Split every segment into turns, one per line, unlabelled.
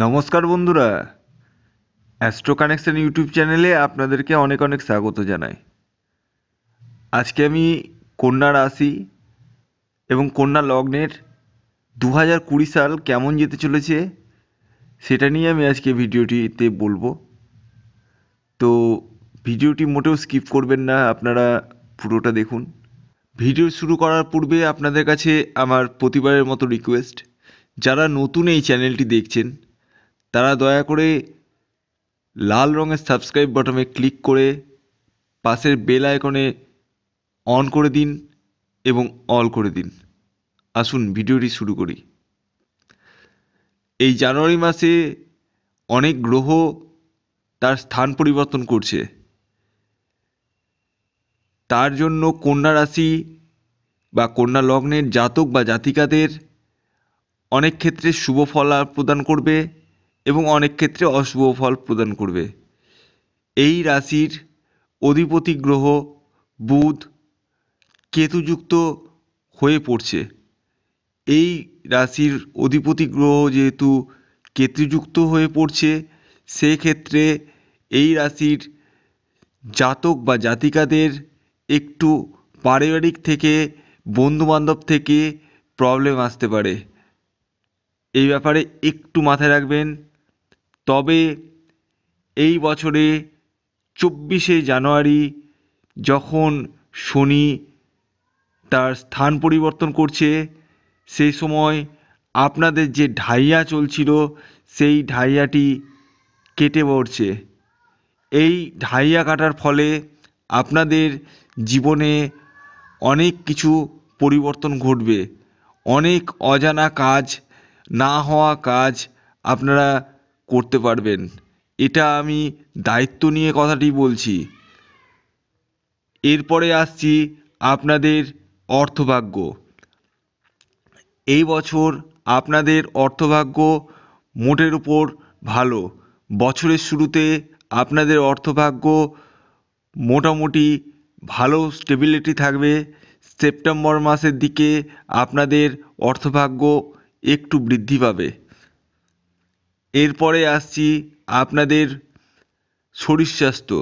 নমস্কার বন্ধুরা astro connection YouTube চ্যানেলে আপনাদেরকে অনেক অনেক স্বাগত জানাই আজকে আমি কন্যা রাশি এবং কন্যা লগ্নের দু হাজার কুড়ি সাল কেমন যেতে চলেছে সেটা নিয়ে আমি আজকে ভিডিওটিতে বলবো তো ভিডিওটি মোটেও স্কিপ করবেন না আপনারা পুরোটা দেখুন ভিডিও শুরু করার পূর্বে আপনাদের কাছে আমার প্রতিবারের মতো রিকোয়েস্ট যারা নতুন এই চ্যানেলটি দেখছেন তারা দয়া করে লাল রঙের সাবস্ক্রাইব বাটনে ক্লিক করে পাশের বেল আইকনে অন করে দিন এবং অল করে দিন আসুন ভিডিওটি শুরু করি এই জানুয়ারি মাসে অনেক গ্রহ তার স্থান পরিবর্তন করছে তার জন্য কন্যা রাশি বা কন্যা লগ্নের জাতক বা জাতিকাদের অনেক ক্ষেত্রে শুভ ফল প্রদান করবে এবং অনেক ক্ষেত্রে অশুভ ফল প্রদান করবে এই রাশির অধিপতি গ্রহ বুধ কেতুযুক্ত হয়ে পড়ছে এই রাশির অধিপতি গ্রহ যেহেতু কেতুযুক্ত হয়ে পড়ছে সেক্ষেত্রে এই রাশির জাতক বা জাতিকাদের একটু পারিবারিক থেকে বন্ধুবান্ধব থেকে প্রবলেম আসতে পারে এই ব্যাপারে একটু মাথায় রাখবেন তবে এই বছরে চব্বিশে জানুয়ারি যখন শনি তার স্থান পরিবর্তন করছে সেই সময় আপনাদের যে ঢাইয়া চলছিল সেই ঢাইয়াটি কেটে পড়ছে এই ঢাইয়া কাটার ফলে আপনাদের জীবনে অনেক কিছু পরিবর্তন ঘটবে অনেক অজানা কাজ না হওয়া কাজ আপনারা করতে পারবেন এটা আমি দায়িত্ব নিয়ে কথাটি বলছি এরপরে আসছি আপনাদের অর্থভাগ্য এই বছর আপনাদের অর্থভাগ্য মোটের উপর ভালো বছরের শুরুতে আপনাদের অর্থভাগ্য মোটামুটি ভালো স্টেবিলিটি থাকবে সেপ্টেম্বর মাসের দিকে আপনাদের অর্থভাগ্য একটু বৃদ্ধি পাবে এরপরে আসছি আপনাদের শরীর স্বাস্থ্য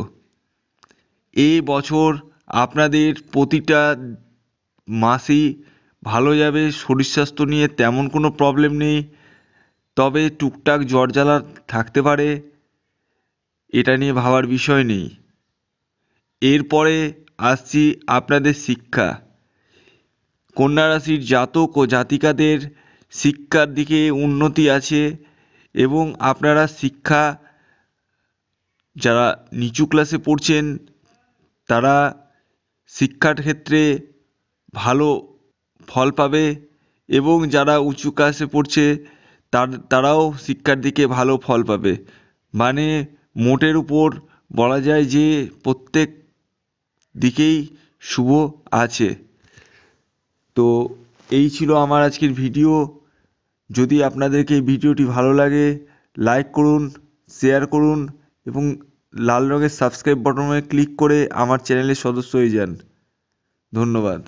এ বছর আপনাদের প্রতিটা মাসই ভালো যাবে শরীর স্বাস্থ্য নিয়ে তেমন কোনো প্রবলেম নেই তবে টুকটাক জ্বর জ্বালা থাকতে পারে এটা নিয়ে ভাবার বিষয় নেই এরপরে আসছি আপনাদের শিক্ষা কন্যা রাশির জাতক ও জাতিকাদের শিক্ষার দিকে উন্নতি আছে এবং আপনারা শিক্ষা যারা নিচু ক্লাসে পড়ছেন তারা শিক্ষার ক্ষেত্রে ভালো ফল পাবে এবং যারা উঁচু ক্লাসে পড়ছে তার তারাও শিক্ষার দিকে ভালো ফল পাবে মানে মোটের উপর বলা যায় যে প্রত্যেক দিকেই শুভ আছে তো এই ছিল আমার আজকের ভিডিও যদি আপনাদেরকে এই ভিডিওটি ভালো লাগে লাইক করুন শেয়ার করুন এবং লাল রঙের সাবস্ক্রাইব বাটনে ক্লিক করে আমার চ্যানেলের সদস্য হয়ে যান ধন্যবাদ